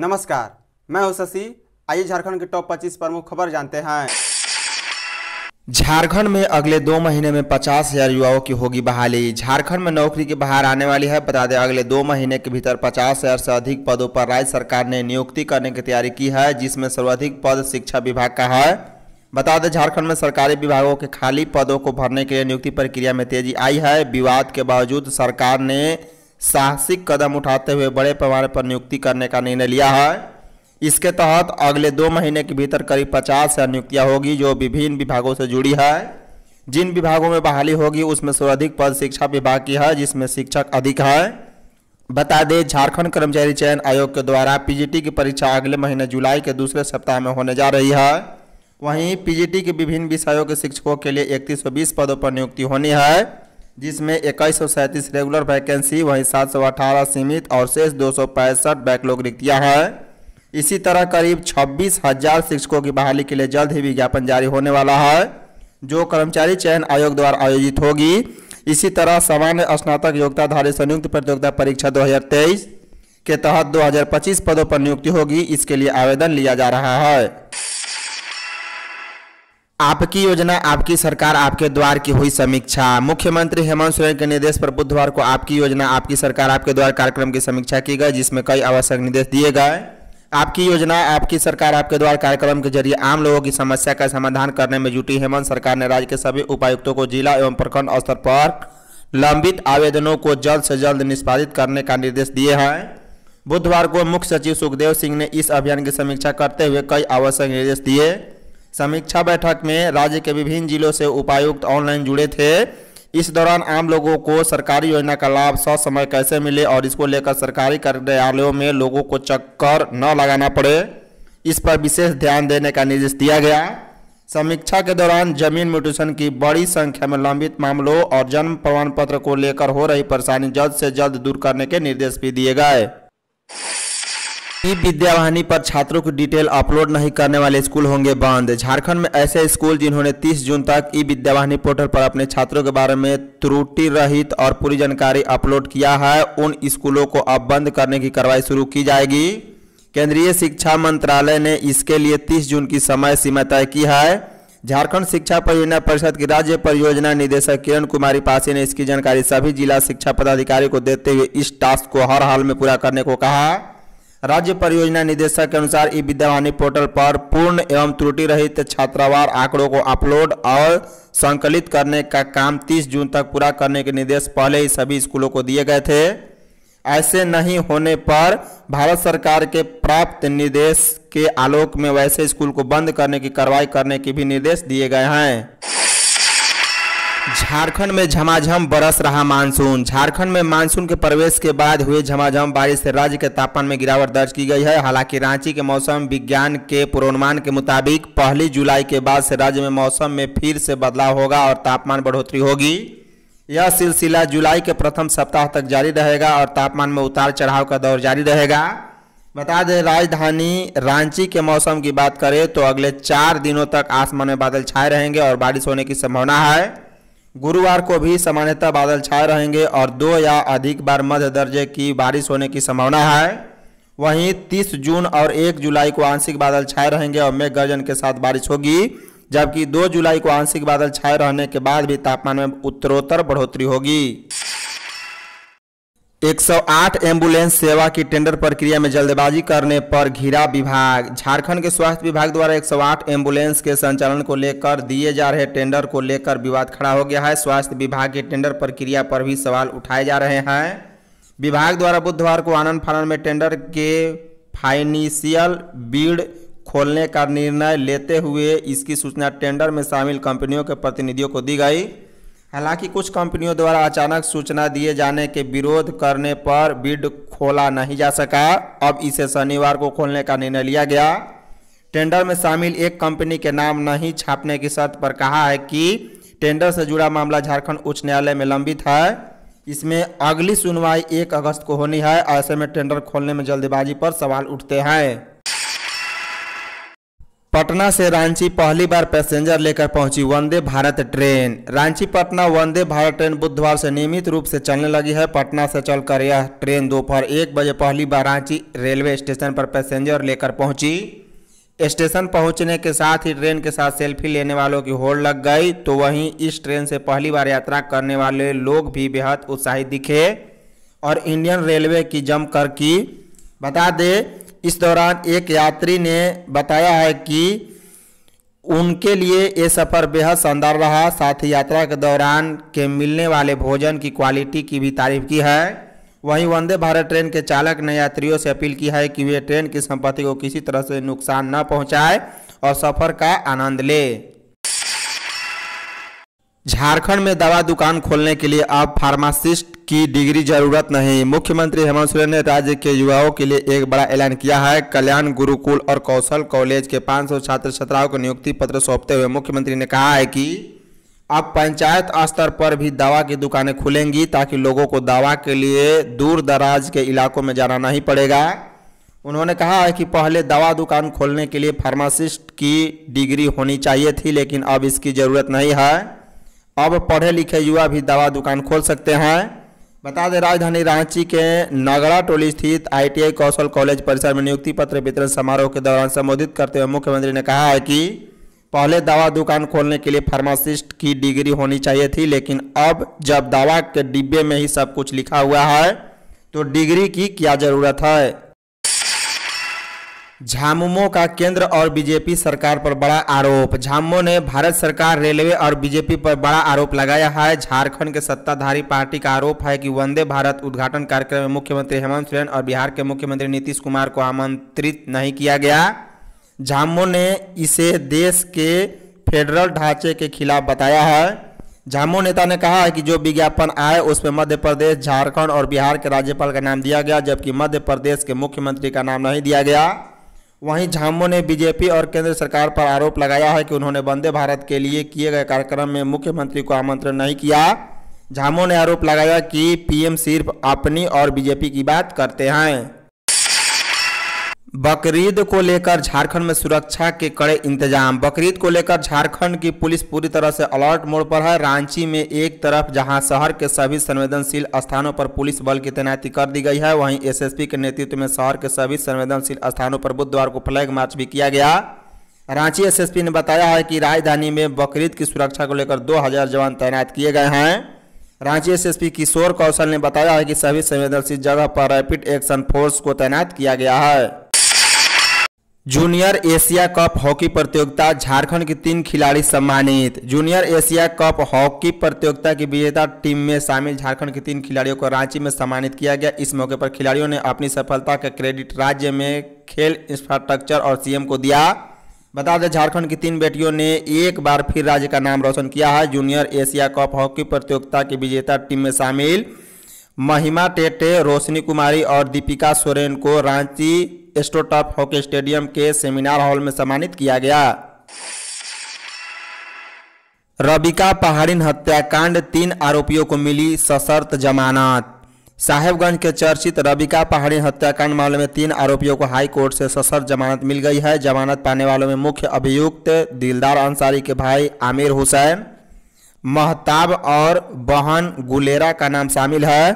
नमस्कार मैं हूं शशि आइए झारखंड के टॉप 25 प्रमुख खबर जानते हैं झारखंड में अगले दो महीने में पचास हजार युवाओं की होगी बहाली झारखंड में नौकरी के बाहर आने वाली है बता दें अगले दो महीने के भीतर पचास हजार से अधिक पदों पर राज्य सरकार ने नियुक्ति करने की तैयारी की है जिसमें सर्वाधिक पद शिक्षा विभाग का है बता दें झारखंड में सरकारी विभागों के खाली पदों को भरने के लिए नियुक्ति प्रक्रिया में तेजी आई है विवाद के बावजूद सरकार ने साहसिक कदम उठाते हुए बड़े पैमाने पर नियुक्ति करने का निर्णय लिया है इसके तहत अगले दो महीने के भीतर करीब पचास नियुक्तियाँ होगी जो विभिन्न विभागों से जुड़ी है जिन विभागों में बहाली होगी उसमें सर्वाधिक पद शिक्षा विभाग की है जिसमें शिक्षक अधिक है बता दें झारखंड कर्मचारी चयन आयोग के द्वारा पीजीटी की परीक्षा अगले महीने जुलाई के दूसरे सप्ताह में होने जा रही है वहीं पीजीटी के विभिन्न विषयों के शिक्षकों के लिए इकतीस पदों पर नियुक्ति होनी है जिसमें इक्कीस रेगुलर वैकेंसी वहीं 718 सीमित और शेष दो सौ पैंसठ बैकलॉग रिक्तियाँ हैं इसी तरह करीब छब्बीस हजार शिक्षकों की बहाली के लिए जल्द ही विज्ञापन जारी होने वाला है जो कर्मचारी चयन आयोग द्वारा आयोजित होगी इसी तरह सामान्य स्नातक योग्यताधारी संयुक्त प्रतियोगिता परीक्षा दो के तहत दो पदों पर नियुक्ति होगी इसके लिए आवेदन लिया जा रहा है आपकी योजना आपकी सरकार आपके द्वार की हुई समीक्षा मुख्यमंत्री हेमंत सोरेन के निर्देश पर बुधवार को आपकी योजना आपकी सरकार आपके द्वार कार्यक्रम की समीक्षा की गई जिसमें कई आवश्यक निर्देश दिए गए आपकी योजना आपकी सरकार आपके द्वार कार्यक्रम के जरिए आम लोगों की समस्या का समाधान करने में जुटी हेमंत सरकार ने राज्य के सभी उपायुक्तों को जिला एवं प्रखंड स्तर पर लंबित आवेदनों को जल्द से जल्द निष्पादित करने का निर्देश दिए हैं बुधवार को मुख्य सचिव सुखदेव सिंह ने इस अभियान की समीक्षा करते हुए कई आवश्यक निर्देश दिए समीक्षा बैठक में राज्य के विभिन्न जिलों से उपायुक्त ऑनलाइन जुड़े थे इस दौरान आम लोगों को सरकारी योजना का लाभ ससमय कैसे मिले और इसको लेकर सरकारी कार्यालयों में लोगों को चक्कर न लगाना पड़े इस पर विशेष ध्यान देने का निर्देश दिया गया समीक्षा के दौरान जमीन म्यूटेशन की बड़ी संख्या में लंबित मामलों और जन्म प्रमाण पत्र को लेकर हो रही परेशानी जल्द से जल्द दूर करने के निर्देश भी दिए गए ई विद्यावाहिनी पर छात्रों की डिटेल अपलोड नहीं करने वाले स्कूल होंगे बंद झारखंड में ऐसे स्कूल जिन्होंने 30 जून तक ई विद्यावाहिनी पोर्टल पर अपने छात्रों के बारे में त्रुटि रहित और पूरी जानकारी अपलोड किया है उन स्कूलों को अब बंद करने की कार्रवाई शुरू की जाएगी केंद्रीय शिक्षा मंत्रालय ने इसके लिए तीस जून की समय सीमा तय की है झारखंड शिक्षा परियोजना परिषद की राज्य परियोजना निदेशक किरण कुमारी पासी ने इसकी जानकारी सभी जिला शिक्षा पदाधिकारी को देते हुए इस टास्क को हर हाल में पूरा करने को कहा राज्य परियोजना निदेशक के अनुसार ई विद्यावाणी पोर्टल पर पूर्ण एवं त्रुटि रहित छात्रावार आंकड़ों को अपलोड और संकलित करने का काम 30 जून तक पूरा करने के निर्देश पहले ही सभी स्कूलों को दिए गए थे ऐसे नहीं होने पर भारत सरकार के प्राप्त निर्देश के आलोक में वैसे स्कूल को बंद करने की कार्रवाई करने के भी निर्देश दिए गए हैं झारखंड में झमाझम बरस रहा मानसून झारखंड में मानसून के प्रवेश के बाद हुए झमाझम बारिश से राज्य के तापमान में गिरावट दर्ज की गई है हालांकि रांची के मौसम विज्ञान के पूर्वानुमान के मुताबिक पहली जुलाई के बाद से राज्य में मौसम में फिर से बदलाव होगा और तापमान बढ़ोतरी होगी यह सिलसिला जुलाई के प्रथम सप्ताह तक जारी रहेगा और तापमान में उतार चढ़ाव का दौर जारी रहेगा बता दें राजधानी रांची के मौसम की बात करें तो अगले चार दिनों तक आसमान में बादल छाए रहेंगे और बारिश होने की संभावना है गुरुवार को भी सामान्यतः बादल छाए रहेंगे और दो या अधिक बार मध्य दर्जे की बारिश होने की संभावना है वहीं 30 जून और 1 जुलाई को आंशिक बादल छाए रहेंगे और मेघ गर्जन के साथ बारिश होगी जबकि 2 जुलाई को आंशिक बादल छाए रहने के बाद भी तापमान में उत्तरोत्तर बढ़ोतरी होगी 108 एम्बुलेंस सेवा की टेंडर प्रक्रिया में जल्दबाजी करने पर घिरा विभाग झारखंड के स्वास्थ्य विभाग द्वारा 108 एम्बुलेंस के संचालन को लेकर दिए जा रहे टेंडर को लेकर विवाद खड़ा हो गया है स्वास्थ्य विभाग की टेंडर प्रक्रिया पर भी सवाल उठाए जा रहे हैं विभाग द्वारा बुधवार को आनंद फानन में टेंडर के फाइनेंशियल बीड खोलने का निर्णय लेते हुए इसकी सूचना टेंडर में शामिल कंपनियों के प्रतिनिधियों को दी गई हालांकि कुछ कंपनियों द्वारा अचानक सूचना दिए जाने के विरोध करने पर बिड खोला नहीं जा सका अब इसे शनिवार को खोलने का निर्णय लिया गया टेंडर में शामिल एक कंपनी के नाम नहीं छापने की शर्त पर कहा है कि टेंडर से जुड़ा मामला झारखंड उच्च न्यायालय में लंबित है इसमें अगली सुनवाई एक अगस्त को होनी है ऐसे में टेंडर खोलने में जल्दबाजी पर सवाल उठते हैं पटना से रांची पहली बार पैसेंजर लेकर पहुंची वंदे भारत ट्रेन रांची पटना वंदे भारत ट्रेन बुधवार से नियमित रूप से चलने लगी है पटना से चलकर यह ट्रेन दोपहर एक बजे पहली बार रांची रेलवे स्टेशन पर पैसेंजर लेकर पहुंची स्टेशन पहुंचने के साथ ही ट्रेन के साथ सेल्फी लेने वालों की होड़ लग गई तो वहीं इस ट्रेन से पहली बार यात्रा करने वाले लोग भी बेहद उत्साहित दिखे और इंडियन रेलवे की जमकर की बता दें इस दौरान एक यात्री ने बताया है कि उनके लिए ये सफ़र बेहद शानदार रहा साथ ही यात्रा के दौरान के मिलने वाले भोजन की क्वालिटी की भी तारीफ की है वहीं वंदे भारत ट्रेन के चालक ने यात्रियों से अपील की है कि वे ट्रेन की संपत्ति को किसी तरह से नुकसान न पहुंचाए और सफ़र का आनंद ले झारखंड में दवा दुकान खोलने के लिए अब फार्मासिस्ट की डिग्री जरूरत नहीं मुख्यमंत्री हेमंत सोरेन ने राज्य के युवाओं के लिए एक बड़ा ऐलान किया है कल्याण गुरुकुल और कौशल कॉलेज के 500 छात्र छात्राओं को नियुक्ति पत्र सौंपते हुए मुख्यमंत्री ने कहा है कि अब पंचायत स्तर पर भी दवा की दुकानें खुलेंगी ताकि लोगों को दवा के लिए दूर दराज के इलाकों में जाना नहीं पड़ेगा उन्होंने कहा है कि पहले दवा दुकान खोलने के लिए फार्मासिस्ट की डिग्री होनी चाहिए थी लेकिन अब इसकी ज़रूरत नहीं है अब पढ़े लिखे युवा भी दवा दुकान खोल सकते हैं बता दें राजधानी रांची के नगरा टोली स्थित आईटीआई कौशल कॉलेज परिसर में नियुक्ति पत्र वितरण समारोह के दौरान संबोधित करते हुए मुख्यमंत्री ने कहा है कि पहले दवा दुकान खोलने के लिए फार्मासिस्ट की डिग्री होनी चाहिए थी लेकिन अब जब दवा के डिब्बे में ही सब कुछ लिखा हुआ है तो डिग्री की क्या ज़रूरत है झामुमो का केंद्र और बीजेपी सरकार पर बड़ा आरोप झामुमो ने भारत सरकार रेलवे और बीजेपी पर बड़ा आरोप लगाया है झारखंड के सत्ताधारी पार्टी का आरोप है कि वंदे भारत उद्घाटन कार्यक्रम में मुख्यमंत्री हेमंत सोरेन और बिहार के मुख्यमंत्री नीतीश कुमार को आमंत्रित नहीं किया गया झामुमो ने इसे देश के फेडरल ढांचे के खिलाफ बताया है झामो नेता ने कहा है कि जो विज्ञापन आए उसमें मध्य प्रदेश झारखंड और बिहार के राज्यपाल का नाम दिया गया जबकि मध्य प्रदेश के मुख्यमंत्री का नाम नहीं दिया गया वहीं झामो ने बीजेपी और केंद्र सरकार पर आरोप लगाया है कि उन्होंने वंदे भारत के लिए किए गए कार्यक्रम में मुख्यमंत्री को आमंत्रण नहीं किया झामो ने आरोप लगाया कि पीएम सिर्फ अपनी और बीजेपी की बात करते हैं बकरीद को लेकर झारखंड में सुरक्षा के कड़े इंतजाम बकरीद को लेकर झारखंड की पुलिस पूरी तरह से अलर्ट मोड पर है रांची में एक तरफ जहां शहर के सभी संवेदनशील स्थानों पर पुलिस बल की तैनाती कर दी गई है वहीं एसएसपी के नेतृत्व में शहर के सभी संवेदनशील स्थानों पर बुधवार को फ्लैग मार्च भी किया गया रांची एस ने बताया है कि राजधानी में बकरीद की सुरक्षा को लेकर दो जवान तैनात किए गए हैं रांची एसएसपी किशोर कौशल ने बताया है कि सभी संवेदनशील जगह पर रैपिड एक्शन फोर्स को तैनात किया गया है जूनियर एशिया कप हॉकी प्रतियोगिता झारखंड के तीन खिलाड़ी सम्मानित जूनियर एशिया कप हॉकी प्रतियोगिता की विजेता टीम में शामिल झारखंड के तीन खिलाड़ियों को रांची में सम्मानित किया गया इस मौके पर खिलाड़ियों ने अपनी सफलता का क्रेडिट राज्य में खेल इंफ्रास्ट्रक्चर और सीएम को दिया बता दें झारखंड की तीन बेटियों ने एक बार फिर राज्य का नाम रोशन किया है जूनियर एशिया कप हॉकी प्रतियोगिता की विजेता टीम में शामिल महिमा टेटे रोशनी कुमारी और दीपिका सोरेन को रांची स्टोटॉप हॉकी स्टेडियम के सेमिनार हॉल में सम्मानित किया गया रबिका पहाड़िन हत्याकांड तीन आरोपियों को मिली सशर्त जमानत साहेबगंज के चर्चित रबिका पहाड़ी हत्याकांड मामले में तीन आरोपियों को हाई कोर्ट से सशर्त जमानत मिल गई है जमानत पाने वालों में मुख्य अभियुक्त दिलदार अंसारी के भाई आमिर हुसैन महताब और बहन गुलेरा का नाम शामिल है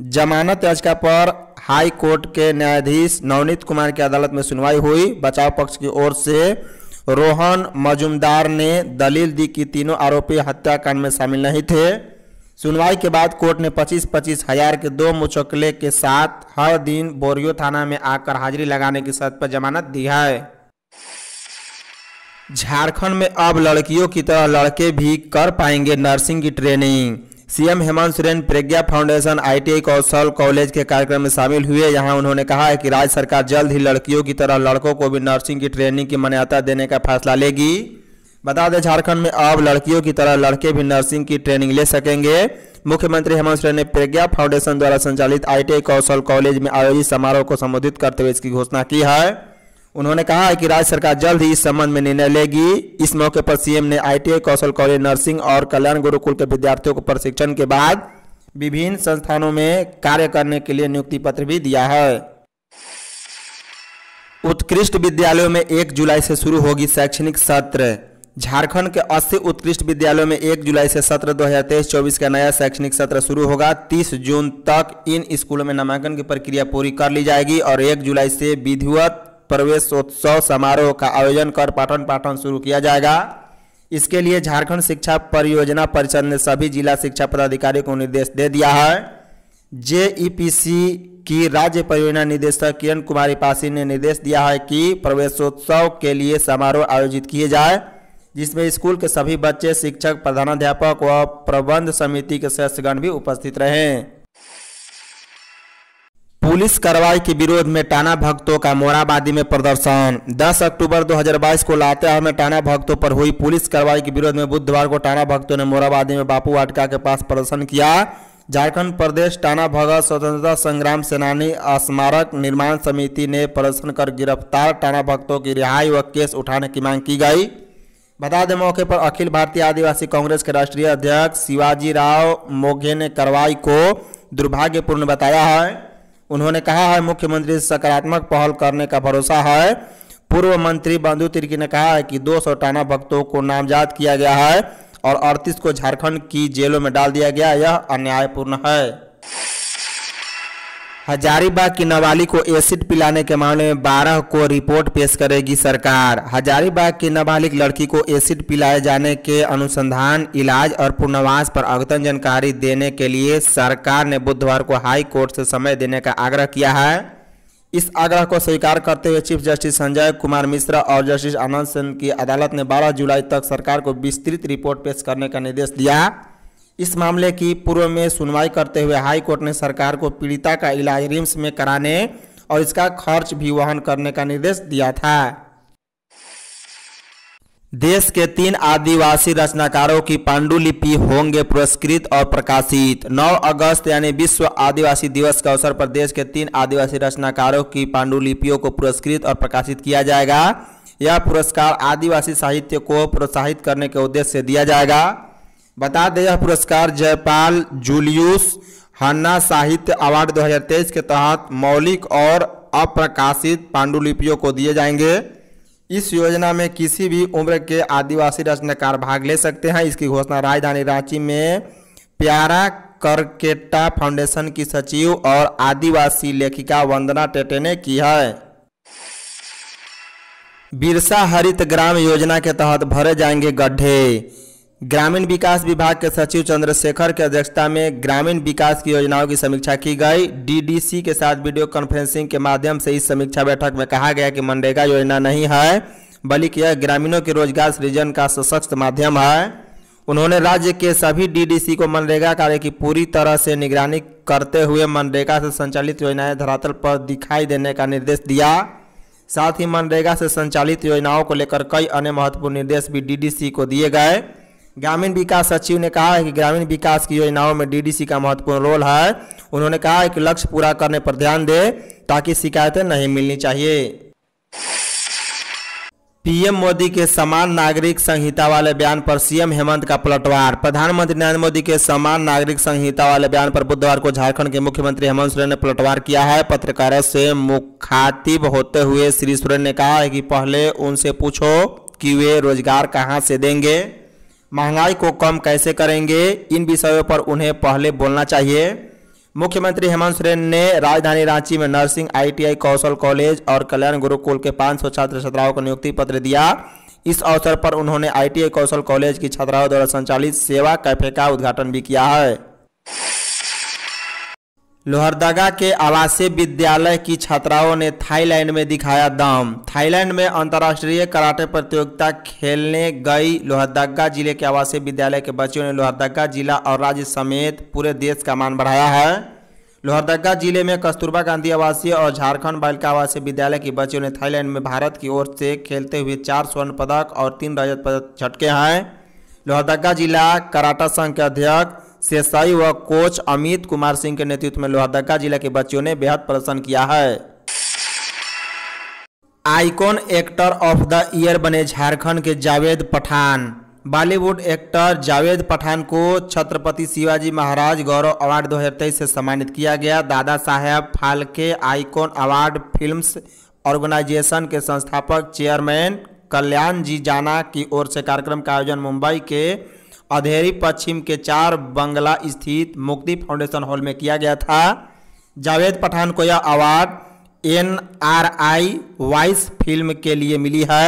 जमानत याचिका पर हाई कोर्ट के न्यायाधीश नवनीत कुमार की अदालत में सुनवाई हुई बचाव पक्ष की ओर से रोहन मजुमदार ने दलील दी कि तीनों आरोपी हत्याकांड में शामिल नहीं थे सुनवाई के बाद कोर्ट ने 25 पच्चीस हजार के दो मुचकले के साथ हर दिन बोरियो थाना में आकर हाजिरी लगाने की शर्त पर जमानत दी है झारखंड में अब लड़कियों की तरह लड़के भी कर पाएंगे नर्सिंग की training CM Hemant Soren Pragya foundation ITI Kaushal college के कार्यक्रम में शामिल हुए यहां उन्होंने कहा है कि राज्य सरकार जल्द ही लड़कियों की तरह लड़कों को भी नर्सिंग की ट्रेनिंग की मान्यता देने का फैसला लेगी बता दें झारखंड में अब लड़कियों की तरह लड़के भी नर्सिंग की ट्रेनिंग ले सकेंगे मुख्यमंत्री हेमंत सोरेन ने प्रज्ञा फाउंडेशन द्वारा संचालित आईटीआई कौशल कॉलेज में आयोजित समारोह को संबोधित करते हुए इसकी घोषणा की है उन्होंने कहा है कि राज्य सरकार जल्द ही इस संबंध में निर्णय लेगी इस मौके पर सीएम ने आईटीआई कौशल कॉलेज नर्सिंग और कल्याण गुरुकुल के विद्यार्थियों को प्रशिक्षण के बाद विभिन्न संस्थानों में कार्य करने के लिए नियुक्ति पत्र भी दिया है उत्कृष्ट विद्यालयों में एक जुलाई से शुरू होगी शैक्षणिक सत्र झारखंड के 80 उत्कृष्ट विद्यालयों में 1 जुलाई से सत्र 2023-24 का नया शैक्षणिक सत्र शुरू होगा 30 जून तक इन स्कूलों में नामांकन की प्रक्रिया पूरी कर ली जाएगी और 1 जुलाई से विधिवत प्रवेशोत्सव समारोह का आयोजन कर पाठन पाठन शुरू किया जाएगा इसके लिए झारखंड शिक्षा परियोजना परिषद ने सभी जिला शिक्षा पदाधिकारी को निर्देश दे दिया है जे की राज्य परियोजना निदेशक किरण कुमारी पासी ने निर्देश दिया है कि प्रवेशोत्सव के लिए समारोह आयोजित किए जाए जिसमें स्कूल के सभी बच्चे शिक्षक प्रधानाध्यापक व प्रबंध समिति के सदस्यगण भी उपस्थित रहें पुलिस कार्रवाई के विरोध में टाना भक्तों का मोराबादी में प्रदर्शन 10 अक्टूबर 2022 को लातेहार में टाना भक्तों पर हुई पुलिस कार्रवाई के विरोध में बुधवार को टाना भक्तों ने मोराबादी में बापू वाटिका के पास प्रदर्शन किया झारखंड प्रदेश टाना भगत स्वतंत्रता संग्राम सेनानी स्मारक निर्माण समिति ने प्रदर्शन कर गिरफ्तार टाना भक्तों की रिहाई व केस उठाने की मांग की गई बता दें मौके पर अखिल भारतीय आदिवासी कांग्रेस के राष्ट्रीय अध्यक्ष शिवाजी राव मोघे ने कार्रवाई को दुर्भाग्यपूर्ण बताया है उन्होंने कहा है मुख्यमंत्री सकारात्मक पहल करने का भरोसा है पूर्व मंत्री बंधु तिर्की ने कहा है कि दो टाना भक्तों को नामजद किया गया है और अड़तीस को झारखंड की जेलों में डाल दिया गया यह अन्यायपूर्ण है हजारीबाग की नाबालिग को एसिड पिलाने के मामले में बारह को रिपोर्ट पेश करेगी सरकार हजारीबाग की नाबालिग लड़की को एसिड पिलाए जाने के अनुसंधान इलाज और पुनर्वास पर अद्यतन जानकारी देने के लिए सरकार ने बुधवार को हाई कोर्ट से समय देने का आग्रह किया है इस आग्रह को स्वीकार करते हुए चीफ जस्टिस संजय कुमार मिश्रा और जस्टिस आनंद सेन की अदालत ने बारह जुलाई तक सरकार को विस्तृत रिपोर्ट पेश करने का निर्देश दिया इस मामले की पूर्व में सुनवाई करते हुए हाई कोर्ट ने सरकार को पीड़िता का इलाज रिम्स में कराने और इसका खर्च भी वहन करने का निर्देश दिया था देश के तीन आदिवासी रचनाकारों की पांडुलिपि होंगे पुरस्कृत और प्रकाशित 9 अगस्त यानी विश्व आदिवासी दिवस के अवसर पर देश के तीन आदिवासी रचनाकारों की पांडुलिपियों को पुरस्कृत और प्रकाशित किया जाएगा यह पुरस्कार आदिवासी साहित्य को प्रोत्साहित करने के उद्देश्य से दिया जाएगा बता दें यह पुरस्कार जयपाल जूलियस हन्ना साहित्य अवार्ड 2023 के तहत मौलिक और अप्रकाशित पांडुलिपियों को दिए जाएंगे इस योजना में किसी भी उम्र के आदिवासी रचनाकार भाग ले सकते हैं इसकी घोषणा राजधानी रांची में प्यारा करकेटा फाउंडेशन की सचिव और आदिवासी लेखिका वंदना टेटे ने की है बिरसा हरित ग्राम योजना के तहत भरे जाएंगे गड्ढे ग्रामीण विकास विभाग के सचिव चंद्रशेखर की अध्यक्षता में ग्रामीण विकास की योजनाओं की समीक्षा की गई डीडीसी के साथ वीडियो कॉन्फ्रेंसिंग के माध्यम से इस समीक्षा बैठक में कहा गया कि मनरेगा योजना नहीं है बल्कि यह ग्रामीणों के रोजगार सृजन का सशक्त माध्यम है उन्होंने राज्य के सभी डीडीसी को मनरेगा कार्य की पूरी तरह से निगरानी करते हुए मनरेगा से संचालित योजनाएं धरातल पर दिखाई देने का निर्देश दिया साथ ही मनरेगा से संचालित योजनाओं को लेकर कई अन्य महत्वपूर्ण निर्देश भी डीडीसी को दिए गए ग्रामीण विकास सचिव ने कहा है कि ग्रामीण विकास की योजनाओं में डीडीसी का महत्वपूर्ण रोल है उन्होंने कहा है कि लक्ष्य पूरा करने पर ध्यान दें ताकि शिकायतें नहीं मिलनी चाहिए पीएम मोदी के समान नागरिक संहिता वाले बयान पर सीएम हेमंत का पलटवार प्रधानमंत्री नरेंद्र मोदी के समान नागरिक संहिता वाले बयान पर बुधवार को झारखंड के मुख्यमंत्री हेमंत सोरेन ने पलटवार किया है पत्रकारों से मुखातिब होते हुए श्री सोरेन ने कहा है कि पहले उनसे पूछो कि वे रोजगार कहाँ से देंगे महंगाई को कम कैसे करेंगे इन विषयों पर उन्हें पहले बोलना चाहिए मुख्यमंत्री हेमंत सोरेन ने राजधानी रांची में नर्सिंग आईटीआई कौशल कॉलेज और कल्याण गुरुकुल के 500 छात्र छात्राओं को नियुक्ति पत्र दिया इस अवसर पर उन्होंने आईटीआई कौशल कॉलेज की छात्राओं द्वारा संचालित सेवा कैफे का उद्घाटन भी किया है लोहरदगा के आवासीय विद्यालय की छात्राओं ने थाईलैंड में दिखाया दम थाईलैंड में अंतर्राष्ट्रीय कराटे प्रतियोगिता खेलने गई लोहरदगा जिले के आवासीय विद्यालय के बच्चों ने लोहरदगा जिला और राज्य समेत पूरे देश का मान बढ़ाया है लोहरदगा जिले में कस्तूरबा गांधी आवासीय और झारखंड बालिका आवासीय विद्यालय की बच्चों ने थाईलैंड में भारत की ओर से खेलते हुए चार स्वर्ण पदक और तीन रजत पदक झटके हैं लोहरदगा जिला कराटा संघ के अध्यक्ष सेसाई व कोच अमित कुमार सिंह के नेतृत्व में लोहरदगा जिला के बच्चों ने बेहद प्रदर्शन किया है icon actor of the year बने झारखंड के जावेद पठान बॉलीवुड एक्टर जावेद पठान को छत्रपति शिवाजी महाराज गौरव अवार्ड 2023 से सम्मानित किया गया Dada Saheb Phalke icon award films organisation के संस्थापक चेयरमैन कल्याण जी जाना की ओर से कार्यक्रम का आयोजन मुंबई के अधेरी पश्चिम के चार बंगला स्थित मुक्ति फाउंडेशन हॉल में किया गया था जावेद पठान को यह award N R I vice film के लिए मिली है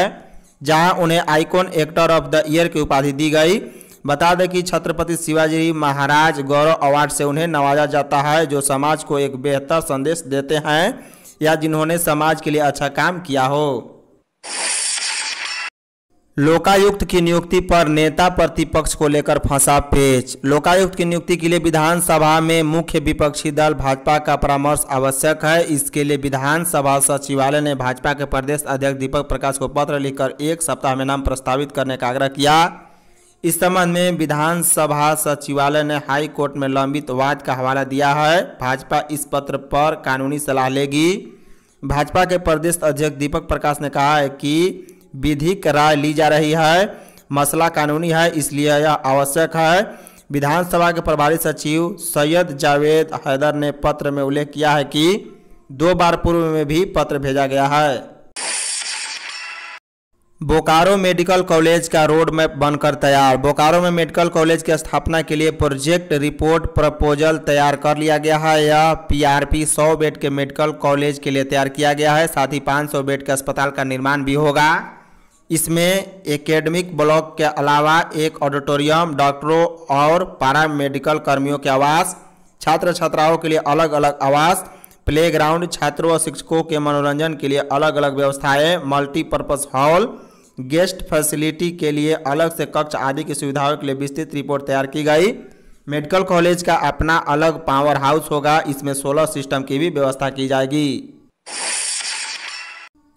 जहां उन्हें icon actor of the year की उपाधि दी गई बता दें कि छत्रपति शिवाजी महाराज गौरव अवार्ड से उन्हें नवाजा जाता है जो समाज को एक बेहतर संदेश देते हैं या जिन्होंने समाज के लिए अच्छा काम किया हो लोकायुक्त की नियुक्ति पर नेता प्रतिपक्ष को लेकर फंसा पेच लोकायुक्त की नियुक्ति के लिए विधानसभा में मुख्य विपक्षी दल भाजपा का परामर्श आवश्यक है इसके लिए विधानसभा सचिवालय ने भाजपा के प्रदेश अध्यक्ष दीपक प्रकाश को पत्र लिखकर एक सप्ताह में नाम प्रस्तावित करने का आग्रह किया इस संबंध में विधानसभा सचिवालय ने हाई कोर्ट में लंबित वाद का हवाला दिया है भाजपा इस पत्र पर कानूनी सलाह लेगी भाजपा के प्रदेश अध्यक्ष दीपक प्रकाश ने कहा है कि विधि राय ली जा रही है मसला कानूनी है इसलिए यह आवश्यक है विधानसभा के प्रभारी सचिव सैयद जावेद हैदर ने पत्र में उल्लेख किया है कि दो बार पूर्व में भी पत्र भेजा गया है बोकारो मेडिकल कॉलेज का रोड मैप बनकर तैयार बोकारो में मेडिकल कॉलेज की स्थापना के लिए प्रोजेक्ट रिपोर्ट प्रपोजल तैयार कर लिया गया है यह पीआरपी 100 बेड के मेडिकल कॉलेज के लिए तैयार किया गया है साथ ही 500 बेड के अस्पताल का निर्माण भी होगा इसमें एकेडमिक ब्लॉक के अलावा एक ऑडिटोरियम डॉक्टरों और पारा मेडिकल कर्मियों के आवास छात्र छात्राओं के लिए अलग अलग आवास प्लेग्राउंड छात्रों और शिक्षकों के मनोरंजन के लिए अलग अलग व्यवस्थाएं मल्टीपर्पज हॉल गेस्ट फैसिलिटी के लिए अलग से कक्ष आदि की सुविधाओं के लिए विस्तृत रिपोर्ट तैयार की गई मेडिकल कॉलेज का अपना अलग पावर हाउस होगा इसमें सोलर सिस्टम की भी व्यवस्था की जाएगी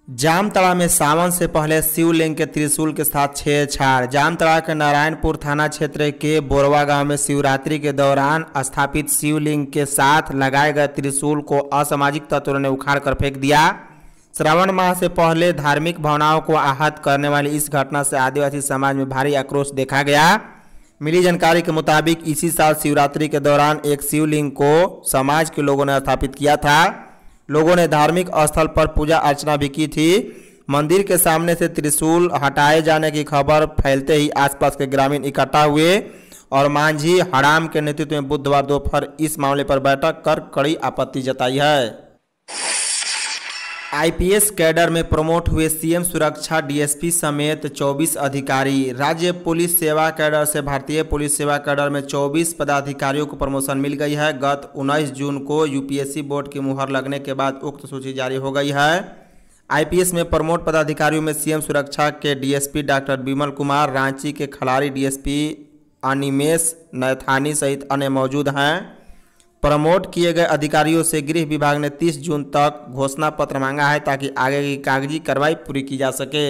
जामतड़ा में सावन से पहले शिवलिंग के त्रिशूल के साथ छेड़छाड़ जामतड़ा के नारायणपुर थाना क्षेत्र के बोरवा गांव में शिवरात्रि के दौरान स्थापित शिवलिंग के साथ लगाए गए त्रिशूल को असामाजिक तत्वों ने उखाड़ कर फेंक दिया श्रावण माह से पहले धार्मिक भावनाओं को आहत करने वाली इस घटना से आदिवासी समाज में भारी आक्रोश देखा गया मिली जानकारी के मुताबिक इसी साल शिवरात्रि के दौरान एक शिवलिंग को समाज के लोगों ने स्थापित किया था लोगों ने धार्मिक स्थल पर पूजा अर्चना भी की थी मंदिर के सामने से त्रिशूल हटाए जाने की खबर फैलते ही आसपास के ग्रामीण इकट्ठा हुए और मांझी हराम के नेतृत्व में बुधवार दोपहर इस मामले पर बैठक कर कड़ी आपत्ति जताई है आईपीएस कैडर में प्रमोट हुए सीएम सुरक्षा डीएसपी समेत 24 अधिकारी राज्य पुलिस सेवा कैडर से भारतीय पुलिस सेवा कैडर में 24 पदाधिकारियों को प्रमोशन मिल गई है गत 19 जून को यूपीएससी बोर्ड की मुहर लगने के बाद उक्त सूची जारी हो गई है आईपीएस में प्रमोट पदाधिकारियों में सीएम सुरक्षा के डीएसपी डॉक्टर विमल कुमार रांची के खलारी डीएसपी अनिमेश नैथानी सहित अन्य मौजूद हैं प्रमोट किए गए अधिकारियों से गृह विभाग ने 30 जून तक घोषणा पत्र मांगा है ताकि आगे की कागजी कार्रवाई पूरी की जा सके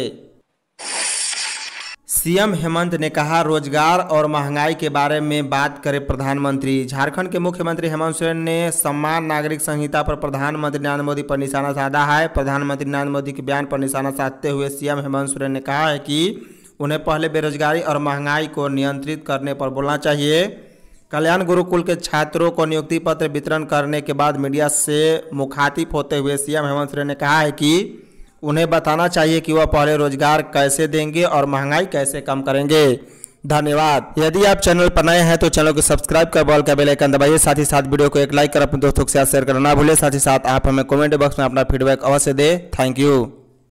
सीएम हेमंत ने कहा रोजगार और महंगाई के बारे में बात करें प्रधानमंत्री झारखंड के मुख्यमंत्री हेमंत सोरेन ने सम्मान नागरिक संहिता पर प्रधानमंत्री नरेंद्र मोदी पर निशाना साधा है प्रधानमंत्री नरेंद्र मोदी के बयान पर निशाना साधते हुए सीएम हेमंत सोरेन ने कहा है कि उन्हें पहले बेरोजगारी और महंगाई को नियंत्रित करने पर बोलना चाहिए कल्याण गुरुकुल के छात्रों को नियुक्ति पत्र वितरण करने के बाद मीडिया से मुखातिब होते हुए सीएम हेमंत सोरेन ने कहा है कि उन्हें बताना चाहिए कि वह पहले रोजगार कैसे देंगे और महंगाई कैसे कम करेंगे धन्यवाद यदि आप चैनल पर नए हैं तो चैनल को सब्सक्राइब कर बॉल का बेलाइकन दबाइए साथ ही साथ वीडियो को एक लाइक कर अपने दोस्तों के साथ शेयर करना ना भूलें साथ ही साथ आप हमें कमेंट बॉक्स में अपना फीडबैक अवश्य दें थैंक यू